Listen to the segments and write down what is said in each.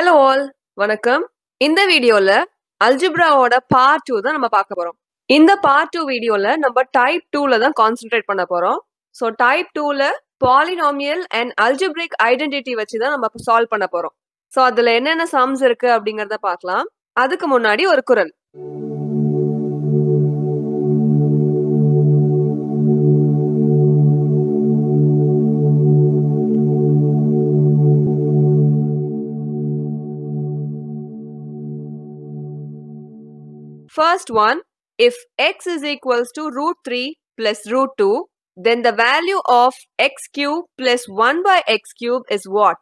Hello all வணக்கம் இந்த வீடியோல அல்ஜிப்ராவோட பார்ட் டூ தான் நம்ம பார்க்க போறோம் இந்த பார்ட் டூ வீடியோல நம்ம டைப் டூல தான் கான்சென்ட்ரேட் பண்ண போறோம் ஸோ டைப் டூல பாலினாமியல் அண்ட் அல்ஜிப்ரிக் ஐடென்டிட்டி வச்சு தான் நம்ம சால்வ் பண்ண போறோம் ஸோ அதுல என்னென்ன சம்ஸ் இருக்கு அப்படிங்கறத பார்க்கலாம் அதுக்கு முன்னாடி ஒரு குரல் First one, if x is equals to root 3 plus root 2, then the value of x cube plus 1 by x cube is what?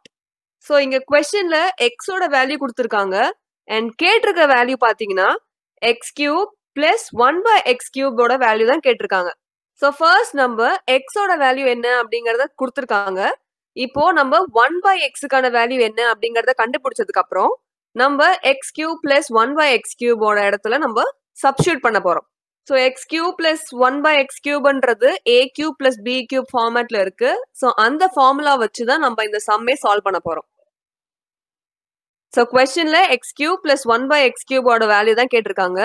So இங்க கொஸ்டின்ல எக்ஸோட வேல்யூ கொடுத்துருக்காங்க அண்ட் கேட்டிருக்க வேல்யூ பார்த்தீங்கன்னா x cube plus one by x கியூபோட value தான் கேட்டிருக்காங்க so first நம்ம எக்ஸோட வேல்யூ என்ன அப்படிங்கிறத கொடுத்துருக்காங்க இப்போ நம்ம ஒன் பை எக்ஸுக்கான வேல்யூ என்ன அப்படிங்கிறத கண்டுபிடிச்சதுக்கு அப்புறம் நம்ம x cube plus one by x கியூபோட இடத்துல நம்ம சப்ஸ்டியூட் பண்ண போறோம் so x cube plus one by x கியூப்ன்றது A cube plus B cube ஃபார்மேட்ல இருக்கு ஸோ அந்த ஃபார்முலா வச்சு தான் நம்ம இந்த சம்மே சால்வ் பண்ண போறோம் ஸோ கொஸ்டின்ல x cube plus one by x கியூபோட வேல்யூ தான் கேட்டிருக்காங்க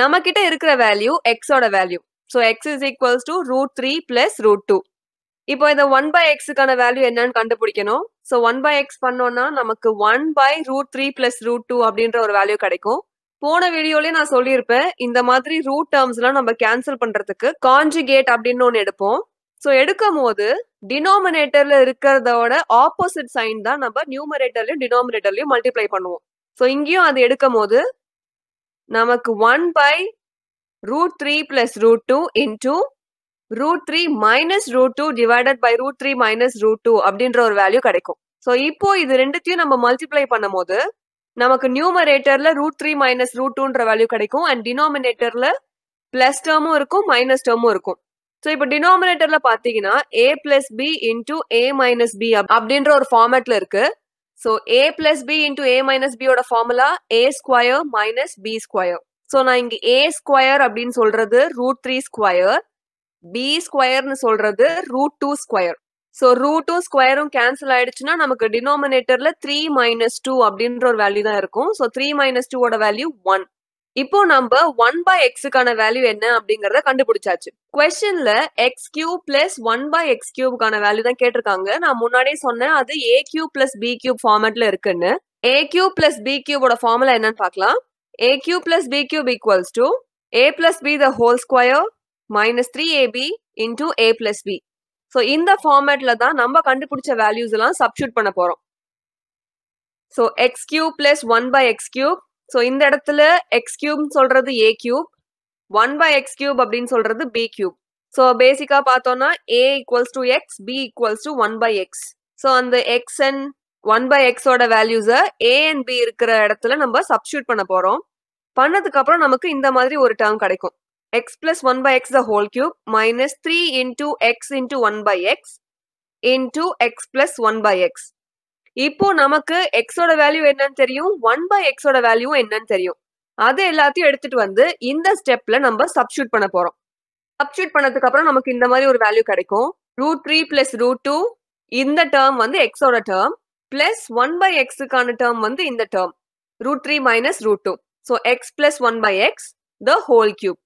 நம்ம கிட்ட இருக்கிற வேல்யூ எக்ஸோட value so x is equals to root three plus root two இப்போ இந்த ஒன் பை எக்ஸுக்கான வேல்யூ என்னன்னு கண்டுபிடிக்கணும் ஸோ ஒன் பை எக்ஸ் பண்ணோன்னா நமக்கு one by root three plus root two அப்படின்ற ஒரு வேல்யூ கிடைக்கும் போன வீடியோலயே நான் சொல்லியிருப்பேன் இந்த மாதிரி ரூட் டேர்ம்ஸ்லாம் நம்ம கேன்சல் பண்றதுக்கு கான்ஜுகேட் அப்படின்னு ஒன்று எடுப்போம் ஸோ எடுக்கும் போது டினாமினேட்டர்ல இருக்கிறதோட ஆப்போசிட் சைன் தான் நம்ம நியூமரேட்டர்லயும் டினாமினேட்டர்லயும் மல்டிப்ளை பண்ணுவோம் ஸோ இங்கேயும் அது எடுக்கும் போது நமக்கு one by root three plus root two into root three minus root two divided by root three minus root two அப்படின்ற ஒரு வேல்யூ கிடைக்கும் ஸோ இப்போ இது ரெண்டுத்தையும் நம்ம மல்டிப்ளை பண்ணும் போது நமக்கு நியூமரேட்டர்ல ரூட் த்ரீ மைனஸ் ரூட் டூன்ற வேல்யூ கிடைக்கும் அண்ட் டினாமினேட்டர்ல பிளஸ் டேர்மும் இருக்கும் மைனஸ் டேர்மும் இருக்கும் ஸோ இப்போ டினாமினேட்டர்ல பாத்தீங்கன்னா A plus B into A minus B அப்படின்ற ஒரு ஃபார்மேட்ல இருக்கு so A plus B into A minus பியோட formula A square minus B square so நான் இங்க ஏ ஸ்கொயர் அப்படின்னு சொல்றது ரூட் த்ரீ ஸ்கொயர் பி ஸ்கொயர்னு சொல்றது root two square so root two ஸ்கொயரும் கேன்சல் ஆயிடுச்சுன்னா நமக்கு டினோமினேட்டர்ல த்ரீ மைனஸ் டூ அப்படின்ற ஒரு வேல்யூ தான் இருக்கும் ஸோ த்ரீ மைனஸ் டூவோட வேல்யூ ஒன் இப்போ நம்ம ஒன் பை எக்ஸுக்கான வேல்யூ என்ன அப்படிங்கறத கண்டுபிடிச்சாச்சு கொஸ்டின்ல x cube plus one by x கியூபுக்கான வேல்யூ தான் கேட்டிருக்காங்க நான் முன்னாடியே சொன்னேன் அது ஏ கியூ பிளஸ் பி கியூப் ஃபார்மேட்ல இருக்குன்னு ஏ கியூ பிளஸ் பி கியூபோட ஃபார்முலா என்னன்னு பார்க்கலாம் A cube plus B cube equals to A plus B the whole square minus three AB into A plus B so இந்த ஃபார்மேட்ல தான் நம்ம கண்டுபிடிச்ச வேல்யூஸ் எல்லாம் சப்ஸ்டியூட் பண்ண போறோம் so x cube plus one by x cube so இந்த இடத்துல எக்ஸ் கியூப் சொல்றது A cube one by x cube அப்படின்னு சொல்றது பி கியூப் ஸோ பேசிக்காக பார்த்தோம்னா A equals to x B equals to one by x so அந்த x and one by எக்ஸோட வேல்யூஸை ஏ அண்ட் பி இருக்கிற இடத்துல நம்ம சப்ஸ்டியூட் பண்ண போகிறோம் பண்ணதுக்கு அப்புறம் நமக்கு இந்த மாதிரி ஒரு டேர்ம் கிடைக்கும் x plus 1 by x the whole cube minus 3 into x into 1 by x into x plus 1 by x. இப்போ நமக்கு x ஓட வேல்யூ என்னன்னு தெரியும் 1 by x ஓட வேல்யூ என்னன்னு தெரியும் அதை எல்லாத்தையும் எடுத்துட்டு வந்து இந்த ஸ்டெப்ல நம்ம சப்ஸ்டியூட் பண்ண போறோம் சப்ஸ்டியூட் பண்ணதுக்கு அப்புறம் நமக்கு இந்த மாதிரி ஒரு வேல்யூ கிடைக்கும் root three plus root two இந்த டேர்ம் வந்து எக்ஸோட டேர்ம் பிளஸ் ஒன் பை எக்ஸுக்கான டேர்ம் வந்து இந்த term root three minus root two so x plus one by x the whole cube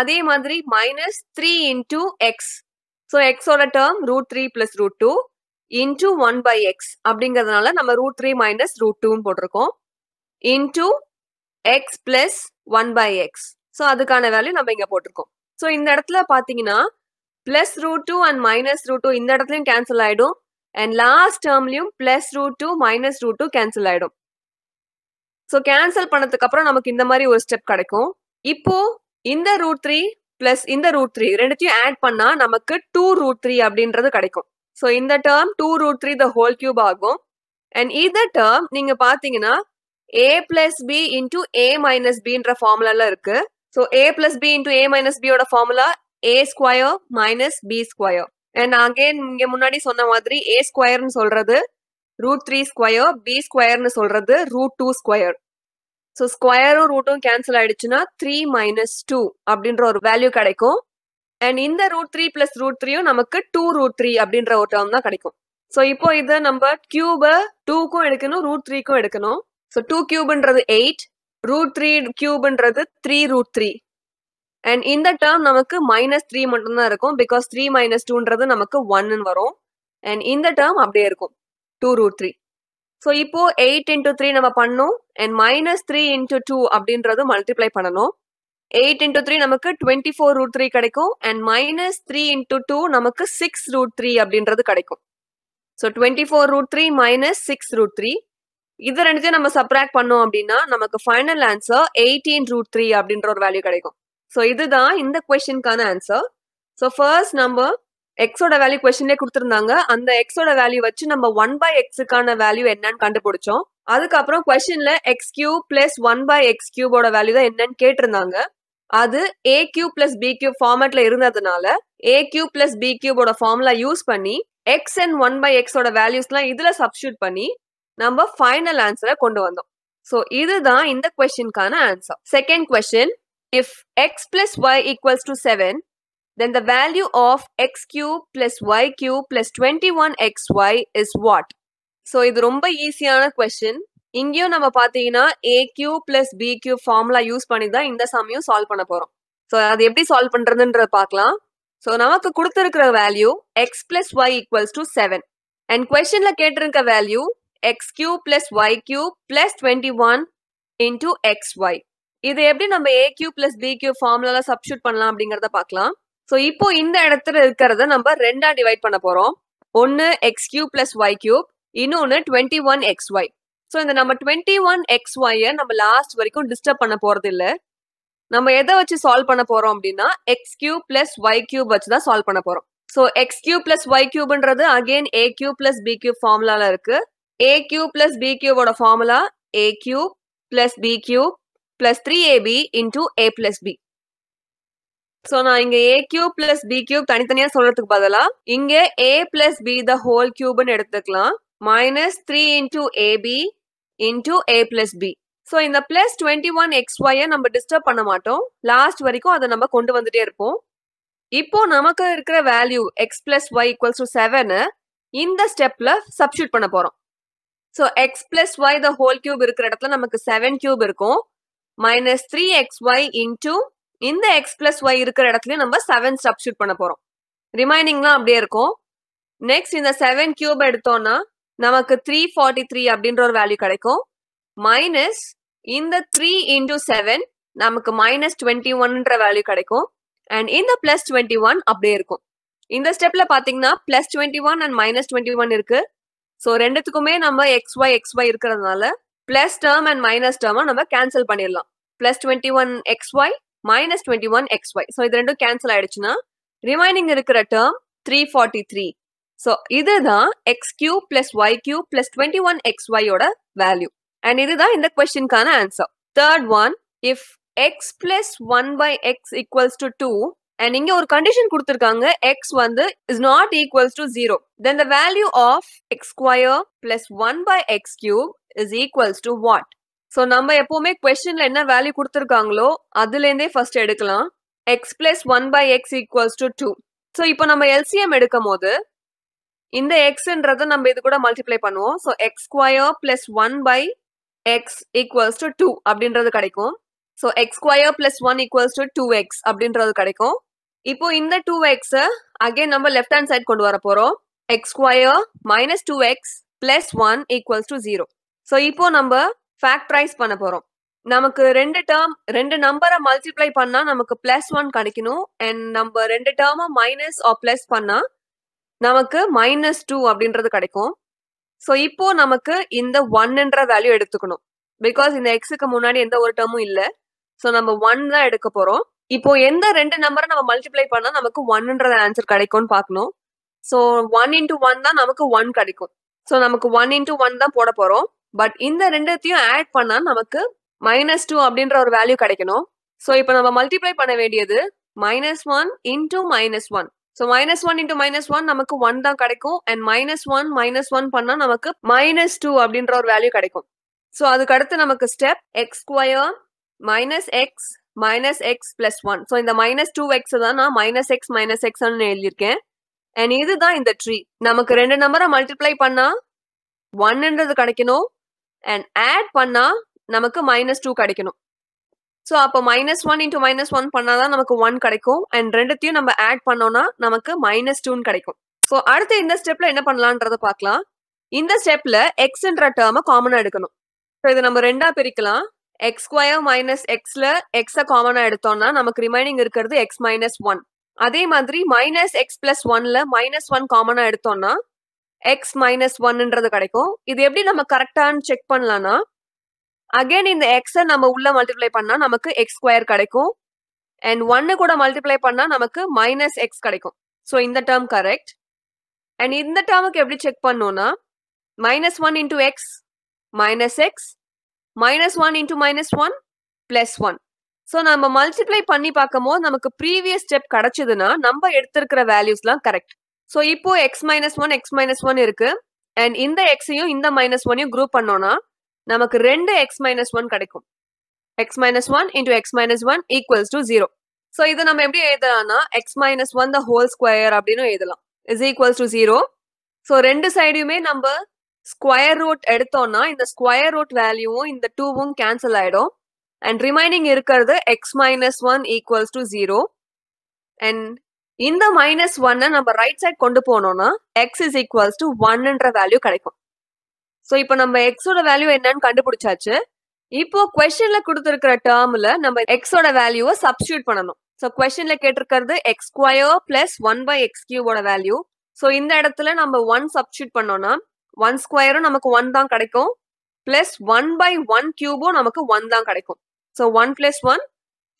அதே மாதிரி minus three into x so எக்ஸோட term root three plus root two into one by x அப்படிங்கிறதுனால நம்ம root three minus root டூன்னு போட்டிருக்கோம் into x plus one by x so அதுக்கான value நம்ம இங்கே போட்டிருக்கோம் ஸோ இந்த இடத்துல பார்த்தீங்கன்னா plus root two and minus root two இந்த இடத்துலையும் கேன்சல் ஆகிடும் அண்ட் லாஸ்ட் டேர்ம்லையும் plus root two minus root two cancel ஆகிடும் ஸோ கேன்சல் பண்ணதுக்கு அப்புறம் நமக்கு இந்த மாதிரி ஒரு ஸ்டெப் கிடைக்கும் இப்போ இந்த ரூட் த்ரீ பிளஸ் இந்த ரூட் த்ரீ ரெண்டுத்தையும் ஆட் பண்ணா நமக்கு டூ ரூட் த்ரீ அப்படின்றது கிடைக்கும் ஸோ இந்த term two root three the whole cube ஆகும் அண்ட் இந்த டேர்ம் நீங்க பாத்தீங்கன்னா A plus B into A minus பின்ற ஃபார்முலால இருக்கு so A plus B into A minus பியோட formula A square minus B square and again இங்க முன்னாடி சொன்ன மாதிரி ஏ ஸ்கொயர்னு சொல்றது ரூட் த்ரீ ஸ்கொயர் பி ஸ்கொயர்னு சொல்றது ரூட் டூ ஸ்கொயர் ஸோ ஸ்கொயரும் ரூட்டும் கேன்சல் ஆயிடுச்சுன்னா த்ரீ மைனஸ் டூ அப்படின்ற ஒரு வேல்யூ கிடைக்கும் அண்ட் இந்த ரூட் த்ரீ பிளஸ் ரூட் த்ரீயும் நமக்கு டூ ரூட் த்ரீ அப்படின்ற ஒரு டேர்ம் தான் கிடைக்கும் ஸோ இப்போ இதை நம்ம கியூப டூக்கும் எடுக்கணும் ரூட் த்ரீக்கும் எடுக்கணும் ஸோ டூ கியூப்ன்றது எயிட் ரூட் த்ரீ கியூப்ன்றது த்ரீ ரூட் த்ரீ அண்ட் இந்த டேர்ம் நமக்கு மைனஸ் த்ரீ மட்டும்தான் இருக்கும் பிகாஸ் த்ரீ மைனஸ் டூன்றது நமக்கு ஒன்னு வரும் அண்ட் இந்த டேர்ம் அப்படியே இருக்கும் டூ ரூட் த்ரீ ஸோ இப்போ எயிட் இன்டூ த்ரீ நம்ம பண்ணோம் and minus three into two அப்படின்றது மல்டிப்ளை பண்ணணும் எயிட் இன்டூ த்ரீ நமக்கு டுவெண்ட்டி ஃபோர் ரூட் த்ரீ கிடைக்கும் and minus three into two நமக்கு சிக்ஸ் ரூட் த்ரீ அப்படின்றது கிடைக்கும் so twenty four root three minus six root three இது ரெண்டுத்தையும் நம்ம சப்ராக்ட் பண்ணோம் அப்படின்னா நமக்கு final answer eighteen root three அப்படின்ற ஒரு வேல்யூ கிடைக்கும் ஸோ இதுதான் இந்த கொஸ்டினுக்கான ஆன்சர் ஸோ ஃபர்ஸ்ட் நம்பர் எக்ஸோட வேல்யூ கொஸ்டின்லேயே கொடுத்துருந்தாங்க அந்த எக்ஸோட வேல்யூ வச்சு நம்ம ஒன் பை எக்ஸுக்கான வேல்யூ என்னன்னு கண்டுபிடிச்சோம் அதுக்கப்புறம் கொஸ்டின்ல x cube plus one by x கியூபோட வேல்யூ தான் என்னன்னு கேட்டிருந்தாங்க அது ஏ கியூ பிளஸ் பி கியூ ஃபார்மேட்ல இருந்ததுனால ஏ கியூ பிளஸ் பி கியூபோட ஃபார்முலா யூஸ் பண்ணி எக்ஸ் அண்ட் ஒன் பை எக்ஸோட வேல்யூஸ்லாம் இதுல சப்ஸ்டியூட் பண்ணி நம்ம ஃபைனல் ஆன்சரை கொண்டு வந்தோம் ஸோ இதுதான் இந்த கொஸ்டின்கான answer second question if x plus y equals to seven then the value of x cube plus y cube plus 21xy is what? So இது ரொம்ப ஈஸியான கொஸ்டின் இங்கேயும் நம்ம பார்த்தீங்கன்னா a cube plus b cube formula use பண்ணி தான் இந்த சம்மையும் solve பண்ண போகிறோம் ஸோ அது எப்படி சால்வ் பண்ணுறதுன்றத பார்க்கலாம் ஸோ நமக்கு கொடுத்துருக்கிற value x plus y equals to seven and கொஸ்டினில் கேட்டிருக்க value x cube plus y cube plus twenty one into x y இது எப்படி நம்ம a cube plus b cube ஃபார்முலாவில் சப்ஸ்டியூட் பண்ணலாம் அப்படிங்கிறத பார்க்கலாம் ஸோ இப்போ இந்த இடத்துல இருக்கிறத நம்ம ரெண்டா டிவைட் பண்ண போறோம் ஒன்னு x cube plus y cube இன்னொன்னு twenty one x y so இந்த நம்ம டுவெண்ட்டி ஒன் எக்ஸ் ஒய்யை நம்ம லாஸ்ட் வரைக்கும் டிஸ்டர்ப் பண்ண போறது இல்லை நம்ம எதை வச்சு சால்வ் பண்ண போறோம் அப்படின்னா x cube plus y cube வச்சு தான் சால்வ் பண்ண போறோம் so x cube plus y கியூப்ன்றது again a cube plus B cube ஃபார்முலால இருக்கு ஏ கியூ பிளஸ் பி கியூபோட formula a cube plus B cube plus three AB into A plus b so நான் இங்க a cube plus B cube தனித்தனியா சொல்றதுக்கு பதிலா இங்க a plus B the whole கியூப்னு எடுத்துக்கலாம் minus three into a b into ஏ plus B so இந்த plus twenty one x ஒய்யை நம்ம டிஸ்டர்ப் பண்ண மாட்டோம் லாஸ்ட் வரைக்கும் அதை நம்ம கொண்டு வந்துட்டே இருப்போம் இப்போ நமக்கு இருக்கிற value x plus y equals to seven இந்த ஸ்டெப்ல சப்ஸ்டியூட் பண்ண போறோம் so x plus y the whole cube இருக்கிற இடத்துல நமக்கு செவன் கியூப் இருக்கும் minus three x y into இந்த எக்ஸ் பிளஸ் ஒய் இருக்கிற இடத்துலயும் நம்ம செவன் சப்ஸ்டியூட் பண்ண போறோம் ரிமைனிங்லாம் அப்படியே இருக்கும் நெக்ஸ்ட் இந்த செவன் கியூப் எடுத்தோம்னா நமக்கு த்ரீ ஃபார்ட்டி த்ரீ அப்படின்ற ஒரு வேல்யூ கிடைக்கும் மைனஸ் இந்த த்ரீ இன்டூ செவன் நமக்கு மைனஸ் டுவெண்ட்டி ஒன்ன்ற வேல்யூ கிடைக்கும் அண்ட் இந்த பிளஸ் டுவெண்ட்டி ஒன் அப்படியே இருக்கும் இந்த ஸ்டெப்ல பாத்தீங்கன்னா plus twenty one and minus twenty one இருக்கு ஸோ ரெண்டுத்துக்குமே நம்ம எக்ஸ் ஒய் எக்ஸ் ஒய் இருக்கிறதுனால பிளஸ் டேர்ம் அண்ட் மைனஸ் டேர்மை நம்ம கேன்சல் பண்ணிடலாம் plus twenty one x y minus twenty one x y so இது ரெண்டும் கேன்சல் ஆயிடுச்சுன்னா ரிமைனிங் இருக்கிற term three forty three so இதுதான் X cube plus y cube plus twenty one x ஒயோட value and இதுதான் இந்த கொஸ்டின்கான answer third one if x plus one by x equals to two and இங்க ஒரு condition கொடுத்துருக்காங்க x வந்து is not equals to zero then the value of x square plus one by x cube is equals to what so நம்ம எப்போவுமே கொஸ்டின்ல என்ன வேல்யூ கொடுத்துருக்காங்களோ அதுலேருந்தே ஃபர்ஸ்ட் எடுக்கலாம் x plus one by x equals to two so இப்போ நம்ம எல்சிஎம் எடுக்கும் போது இந்த எக்ஸ்ன்றதை நம்ம இது கூட மல்டிப்ளை பண்ணுவோம் so x square plus one by x equals to two அப்படின்றது கிடைக்கும் so x square plus one equals to two x அப்படின்றது கிடைக்கும் இப்போ இந்த டூ எக்ஸை அகைன் நம்ம லெஃப்ட் ஹேண்ட் சைட் கொண்டு வர போகிறோம் x square minus two x plus one equals to zero so இப்போ நம்ம ஃபேக்ட் பண்ண போறோம் நமக்கு ரெண்டு டேர்ம் ரெண்டு நம்பரை மல்டிப்ளை பண்ணா நமக்கு பிளஸ் ஒன் கிடைக்கணும் அண்ட் நம்ம ரெண்டு டேர்மும் மைனஸ் ஆர் பிளஸ் பண்ணா நமக்கு மைனஸ் டூ அப்படின்றது கிடைக்கும் ஸோ இப்போ நமக்கு இந்த ஒன்னுன்ற வேல்யூ எடுத்துக்கணும் பிகாஸ் இந்த எக்ஸுக்கு முன்னாடி எந்த ஒரு டேர்மும் இல்லை ஸோ நம்ம ஒன் தான் எடுக்க போறோம் இப்போ எந்த ரெண்டு நம்பரை நம்ம மல்டிப்ளை பண்ணா நமக்கு ஒன்னுன்றது ஆன்சர் கிடைக்கும்னு பார்க்கணும் ஸோ ஒன் இன்டூ ஒன் தான் நமக்கு ஒன் கிடைக்கும் ஸோ நமக்கு ஒன் இன்டூ ஒன் தான் போட போறோம் பட் இந்த ரெண்டுத்தையும் ஆட் பண்ணா நமக்கு மைனஸ் டூ அப்படின்ற ஒரு வேல்யூ கிடைக்கணும் ஸோ இப்போ நம்ம மல்டிப்ளை பண்ண வேண்டியது minus one into minus one so minus one into minus one நமக்கு ஒன் தான் கிடைக்கும் and minus one minus one பண்ணா நமக்கு மைனஸ் டூ அப்படின்ற ஒரு வேல்யூ கிடைக்கும் ஸோ அதுக்கு அடுத்து நமக்கு step x square minus x minus x plus one so இந்த மைனஸ் டூ எக்ஸ் தான் நான் மைனஸ் எக்ஸ் மைனஸ் எக்ஸ்னு எழுதியிருக்கேன் அண்ட் இதுதான் இந்த ட்ரீ நமக்கு ரெண்டு நம்பரை மல்டிப்ளை பண்ணா ஒன்னுன்றது கிடைக்கணும் அண்ட் ஆட் பண்ணா நமக்கு மைனஸ் டூ கிடைக்கணும் ஸோ அப்போ minus one into minus one பண்ணாதான் நமக்கு ஒன் கிடைக்கும் அண்ட் ரெண்டுத்தையும் நம்ம ஆட் பண்ணோம்னா நமக்கு மைனஸ் டூன்னு கிடைக்கும் ஸோ அடுத்து இந்த ஸ்டெப்ல என்ன பண்ணலான்றத பார்க்கலாம் இந்த ஸ்டெப்ல எக்ஸ்ன்ற டேர்ம காமனா எடுக்கணும் ஸோ இதை நம்ம ரெண்டா பிரிக்கலாம் எக்ஸ் ஸ்கொயர் மைனஸ் எக்ஸ்ல எக்ஸை காமனா எடுத்தோம்னா நமக்கு ரிமைனிங் இருக்கிறது எக்ஸ் மைனஸ் ஒன் அதே மாதிரி மைனஸ் எக்ஸ் பிளஸ் ஒன்ல மைனஸ் ஒன் காமனா எடுத்தோம்னா எக்ஸ் மைனஸ் ஒன்னுன்றது கிடைக்கும் இது எப்படி நம்ம கரெக்டான்னு செக் பண்ணலாம்னா அகைன் இந்த எக்ஸை நம்ம உள்ள மல்டிப்ளை பண்ணா நமக்கு எக்ஸ் ஸ்கொயர் கிடைக்கும் அண்ட் ஒன்னு கூட மல்டிப்ளை பண்ணா நமக்கு மைனஸ் எக்ஸ் கிடைக்கும் ஸோ இந்த டேர்ம் கரெக்ட் அண்ட் இந்த டேர்முக்கு எப்படி செக் பண்ணோம்னா minus one into x minus x minus one into minus one plus one so நம்ம மல்டிப்ளை பண்ணி பார்க்கும் போது நமக்கு ப்ரீவியஸ் ஸ்டெப் கிடைச்சதுன்னா நம்ம எடுத்திருக்கிற வேல்யூஸ்லாம் கரெக்ட் ஸோ இப்போ x minus one x minus one இருக்கு அண்ட் இந்த எக்ஸையும் இந்த மைனஸ் ஒனையும் குரூப் பண்ணோம்னா நமக்கு ரெண்டு எக்ஸ் மைனஸ் ஒன் கிடைக்கும் x minus one into x minus one equals to zero so இதை நம்ம எப்படி எழுதலாம்னா x minus one the whole square அப்படின்னு எழுதலாம் is equals to zero so ரெண்டு சைடுமே நம்ம ஸ்கொயர் ரூட் எடுத்தோம்னா இந்த ஸ்கொயர் ரூட் வேல்யூவும் இந்த டூவும் கேன்சல் ஆயிடும் அண்ட் ரிமைனிங் இருக்கிறது x minus one equals to zero and இந்த மைனஸ் ஒன்னை நம்ம ரைட் சைட் கொண்டு போனோம்னா எக்ஸ் இஸ் ஈக்குவல்ஸ் டு ஒன்ன்ற வேல்யூ கிடைக்கும் ஸோ இப்போ நம்ம எக்ஸோட வேல்யூ என்னன்னு கண்டுபிடிச்சாச்சு இப்போ கொஸ்டின்ல கொடுத்துருக்கிற டேர்ம்ல நம்ம எக்ஸோட வேல்யூவை சப்ஸ்டியூட் பண்ணணும் ஸோ கொஸ்டின்ல கேட்டிருக்கிறது x square plus one by x கியூபோட வேல்யூ ஸோ இந்த இடத்துல நம்ம ஒன் சப்ஸ்டியூட் பண்ணோம்னா ஒன் ஸ்கொயரும் நமக்கு ஒன் தான் கிடைக்கும் பிளஸ் ஒன் பை ஒன் கியூபும் நமக்கு ஒன் தான் கிடைக்கும் so one plus one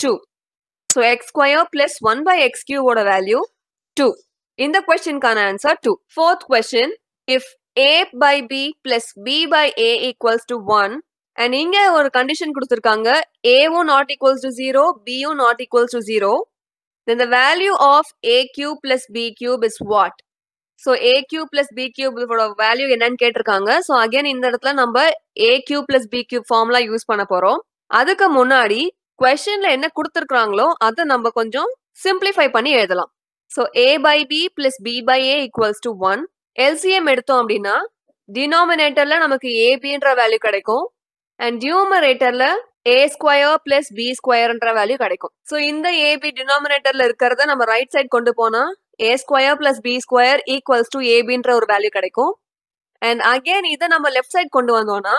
two so x square plus one by x கியூவோட வேல்யூ டூ இந்த கொஸ்டின்கான answer two fourth question if a by b plus b by a equals to one and இங்க ஒரு condition கொடுத்துருக்காங்க ஏவும் not equals to zero பியும் not equals to zero then the value of a cube plus B cube is what so a cube plus B cube இதோட வேல்யூ என்னன்னு கேட்டிருக்காங்க so again இந்த இடத்துல நம்ம a cube plus B cube ஃபார்ம்லாம் use பண்ண போறோம் அதுக்கு முன்னாடி கொஷின்ல என்ன கொடுத்துருக்குறாங்களோ அதை நம்ம கொஞ்சம் சிம்பிளிஃபை பண்ணி எழுதலாம் so a by b plus b by a equals to one LCM எடுத்தோம் அப்படின்னா டினாமினேட்டர்ல நமக்கு ஏபின்ற வேல்யூ கிடைக்கும் அண்ட் டியூமரேட்டர்ல ஏ ஸ்கொயர் பிளஸ் பி ஸ்கொயர்ன்ற வேல்யூ கிடைக்கும் ஸோ இந்த ஏபி டினாமினேட்டர்ல இருக்கிறத நம்ம ரைட் சைட் கொண்டு போனா a square plus b square equals to ஏபின்ற ஒரு வேல்யூ கிடைக்கும் அண்ட் அகேன் இதை நம்ம லெஃப்ட் சைட் கொண்டு வந்தோம்னா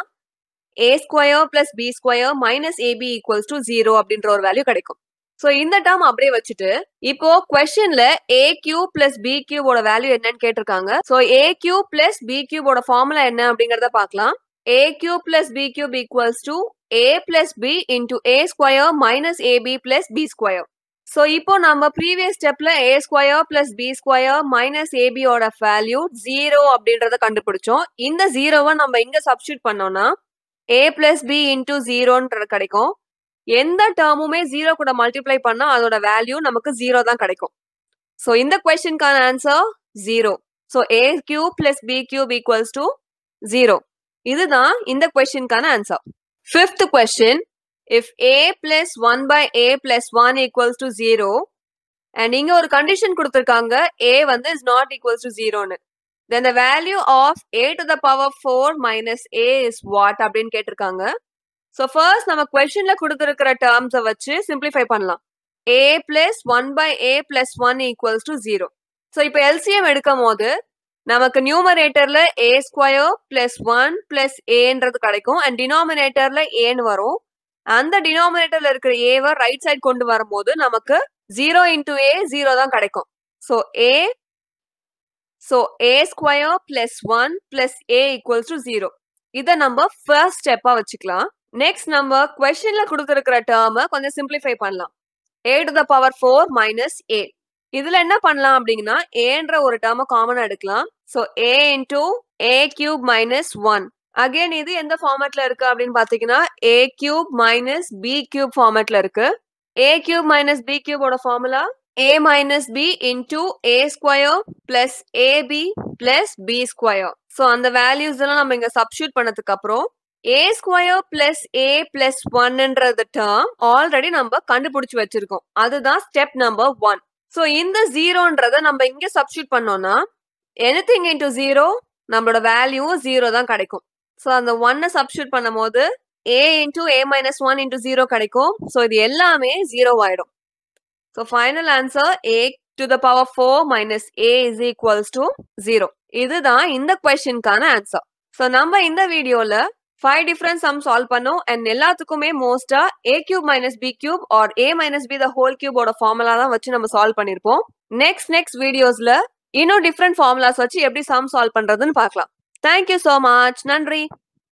a square plus b square minus a b equals to zero அப்படின்ற ஒரு வேல்யூ கிடைக்கும் ஸோ இந்த டேர்ம் அப்படியே வச்சுட்டு இப்போ கொஸ்டின்ல ஏ கியூ பிளஸ் பி கியூபோட வேல்யூ என்னன்னு கேட்டிருக்காங்க so a cube plus B கியூபோட ஃபார்முலா என்ன அப்படிங்கறத பாக்கலாம் a cube plus B cube equals to A plus B into a square minus a b plus b square so இப்போ நம்ம ப்ரீவியஸ் ஸ்டெப்ல a square plus b square minus ஏபியோட value zero அப்படின்றத கண்டுபிடிச்சோம் இந்த ஜீரோவை நம்ம இங்க சப்ஸ்டியூட் பண்ணோம்னா ஏ பிளஸ் பி இன்டூ ஜீரோன்ற கிடைக்கும் எந்த டேர்முமே ஜீரோ கூட மல்டிப்ளை பண்ணா அதோட வேல்யூ நமக்கு ஜீரோ தான் கிடைக்கும் ஸோ இந்த கொஸ்டின்கான answer zero so a cube plus B cube equals to zero இதுதான் இந்த கொஸ்டின்கான answer fifth question if a plus one by a plus one equals to zero and இங்க ஒரு கண்டிஷன் கொடுத்துருக்காங்க ஏ வந்து இஸ் நாட் ஈக்குவல்ஸ் டு ஜீரோன்னு then the value of a to the power four minus a is what அப்படின்னு கேட்டிருக்காங்க so first நம்ம கொஸ்டின்ல கொடுத்துருக்கிற டேர்ம்ஸை வச்சு சிம்பிளிஃபை பண்ணலாம் a plus one by a plus one equals to zero so இப்போ LCM எடுக்கும் போது நமக்கு நியூமரேட்டர்ல a square plus one plus ஏன்றது கிடைக்கும் அண்ட் டினாமினேட்டர்ல ஏன்னு வரும் அந்த டினாமினேட்டர்ல இருக்கிற ஏவை ரைட் சைட் கொண்டு வரும்போது நமக்கு ஜீரோ இன்டூ ஏ ஜீரோ தான் கிடைக்கும் so a so a square plus one plus a equals to zero இதை நம்ம ஃபர்ஸ்ட் ஸ்டெப்பாக வச்சுக்கலாம் நெக்ஸ்ட் நம்ம கொஸ்டின்ல கொடுத்துருக்கிற டேர்ம கொஞ்சம் சிம்பிளிஃபை பண்ணலாம் a to the power four minus a இதுல என்ன பண்ணலாம் அப்படின்னா ஏன்ற ஒரு டேர்ம காமனா எடுக்கலாம் so a into a cube minus one again இது எந்த ஃபார்மேட்ல இருக்கு அப்படின்னு பாத்தீங்கன்னா a cube minus b cube ஃபார்மேட்ல இருக்கு ஏ கியூப் மைனஸ் பி கியூபோட formula a minus b into a square plus ab plus b square. So அந்த வேல்யூஸ் எல்லாம் நம்ம இங்க சப்ஸ்டியூட் பண்ணதுக்கு அப்புறம் a square plus a plus ஒன்ன்றது டேர்ம் ஆல்ரெடி நம்ம கண்டுபிடிச்சு வச்சிருக்கோம் அதுதான் ஸ்டெப் நம்பர் ஒன் ஸோ இந்த ஜீரோன்றத நம்ம இங்க சப்ஸ்டியூட் பண்ணோம்னா எனி திங் இன்டூ ஜீரோ நம்மளோட வேல்யூ ஜீரோ தான் கிடைக்கும் ஸோ அந்த ஒன்னை சப்ஸ்டியூட் பண்ணும் போது a into A minus one into zero கிடைக்கும் ஸோ இது எல்லாமே ஜீரோ ஆயிடும் So final answer a to the power 4 minus a is equals to 0. இதுதான் இந்த கான ஆன்சர் ஸோ நம்ம இந்த வீடியோல ஃபைவ் டிஃப்ரெண்ட் சம் சால்வ் பண்ணும் அண்ட் எல்லாத்துக்குமே மோஸ்டா a cube minus b cube or a minus b the whole கியூபோட ஃபார்முலா தான் வச்சு நம்ம சால்வ் பண்ணிருப்போம் நெக்ஸ்ட் நெக்ஸ்ட் வீடியோஸ்ல இன்னும் டிஃப்ரெண்ட் ஃபார்முலாஸ் வச்சு எப்படி சம் சால்வ் பண்றதுன்னு பார்க்கலாம் you ஸோ மச் நன்றி